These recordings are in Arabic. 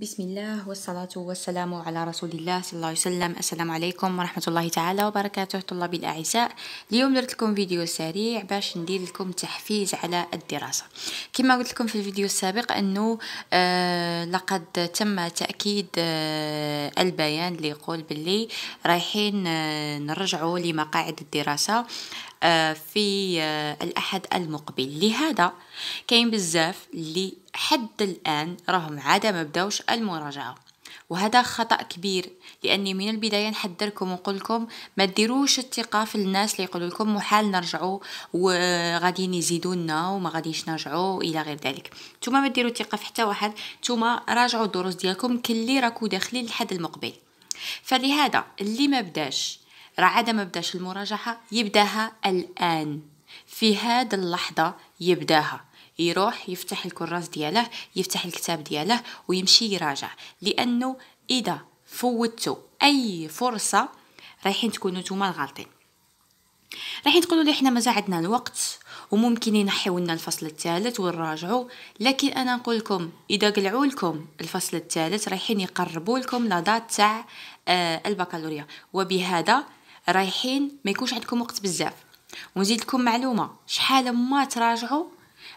بسم الله والصلاة والسلام على رسول الله صلى الله عليه وسلم السلام عليكم ورحمة الله تعالى وبركاته طلابي الأعزاء اليوم درت لكم فيديو سريع باش ندير لكم تحفيز على الدراسة كما قلت لكم في الفيديو السابق أنه آه لقد تم تأكيد آه البيان اللي يقول باللي رايحين آه نرجعوا لمقاعد الدراسة آه، في آه، الأحد المقبل لهذا كاين بزاف اللي حد الآن راهم عادة ما بداوش المراجعة وهذا خطأ كبير لأني من البداية نحذركم ونقول ما ديروش الثقة في الناس اللي يقولوا لكم محال نرجعوا وغاديين يزيدونا وما غاديش نرجعوا إلى غير ذلك نتوما ما ديروا الثقة في حتى واحد نتوما راجعوا الدروس ديالكم كلي راكو داخلين لحد المقبل فلهذا اللي ما بداش راه عاد ما بداش المراجعه يبداها الان في هاد اللحظه يبداها يروح يفتح الكراس دياله يفتح الكتاب دياله ويمشي يراجع لانه اذا فوتوا اي فرصه رايحين تكونوا نتوما الغالطين رايحين تقولوا لي حنا مازال عندنا الوقت وممكن ينحيو لنا الفصل الثالث ونراجعوا لكن انا نقول لكم اذا قلعوا لكم الفصل الثالث رايحين يقربوا لكم لا تاع آه، البكالوريا وبهذا رايحين ما يكونش عندكم وقت بزاف ونزيد لكم معلومه شحال ما تراجعوا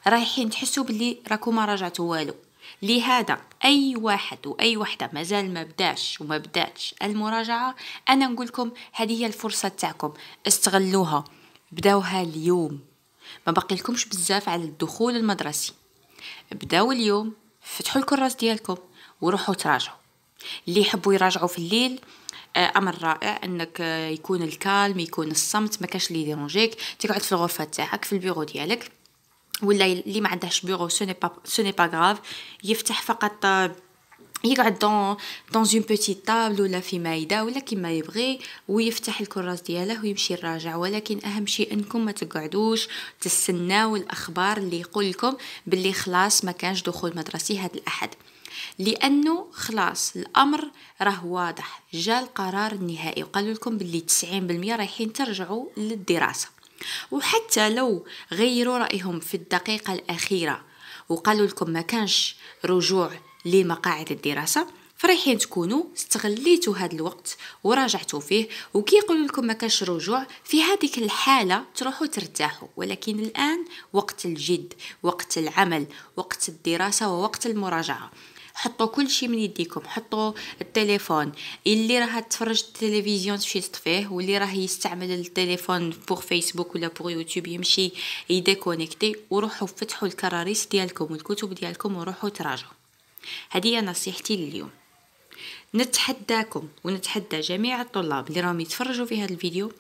رايحين تحسوا باللي راكم ما راجعتوا والو لهذا اي واحد واي وحده مازال ما بداش وما بداتش المراجعه انا نقول لكم هذه هي الفرصه تاعكم استغلوها بداوها اليوم ما باقي لكمش بزاف على الدخول المدرسي بداو اليوم فتحوا الكراس ديالكم وروحوا تراجعوا اللي يحبوا يراجعوا في الليل آه، امر رائع انك آه، يكون الكالم يكون الصمت ما كاش لي ديرونجيك تقعد في الغرفه تاعك في البيرو ديالك ولا اللي ما عندهش بيرو سوني با سوني با غراف يفتح فقط يقعد دون دون اون بوتيت طابل ولا في مايده ولا كيما يبغي ويفتح الكراس دياله ويمشي يراجع ولكن اهم شيء انكم ما تقعدوش تستناو الاخبار اللي يقول لكم باللي خلاص ما كانش دخول مدرسي هذا الاحد لانه خلاص الامر راه واضح جا القرار النهائي وقالوا لكم باللي 90% رايحين ترجعوا للدراسه وحتى لو غيروا رايهم في الدقيقه الاخيره وقالوا لكم ما كانش رجوع لمقاعد الدراسه فرحين تكونوا استغليتوا هذا الوقت وراجعتوا فيه وكيقولوا لكم ما كاش رجوع في هذه الحاله تروحوا ترتاحوا ولكن الان وقت الجد وقت العمل وقت الدراسه ووقت المراجعه حطوا كل شيء من يديكم حطوا التليفون اللي راه تفرج التلفزيون تمشي تطفيه واللي راه يستعمل التليفون بوغ فيسبوك ولا بوغ يوتيوب يمشي يديكونيكتي وروحوا فتحوا الكراريس ديالكم والكتب ديالكم وروحوا تراجعوا هذه نصيحتي لليوم نتحداكم ونتحدى جميع الطلاب اللي راهم يتفرجوا في هذا الفيديو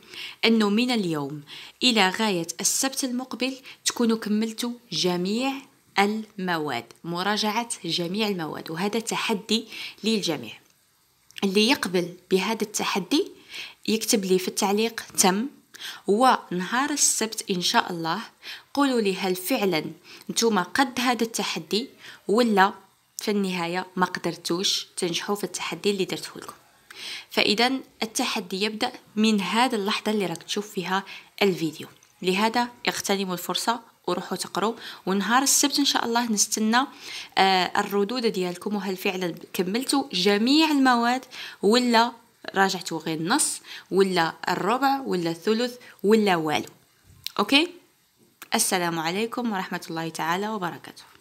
انه من اليوم الى غايه السبت المقبل تكونوا كملتوا جميع المواد مراجعه جميع المواد وهذا تحدي للجميع اللي يقبل بهذا التحدي يكتب لي في التعليق تم ونهار السبت ان شاء الله قولوا لي هل فعلا نتوما قد هذا التحدي ولا في النهايه ما قدرتوش تنجحوا في التحدي اللي درته لكم فاذا التحدي يبدا من هذه اللحظه اللي راك تشوف فيها الفيديو لهذا اغتنموا الفرصه وروحوا تقروا ونهار السبت ان شاء الله نستنى آه الردود ديالكم وهل فعلا كملتوا جميع المواد ولا راجعتوا غير النص ولا الربع ولا الثلث ولا والو اوكي السلام عليكم ورحمه الله تعالى وبركاته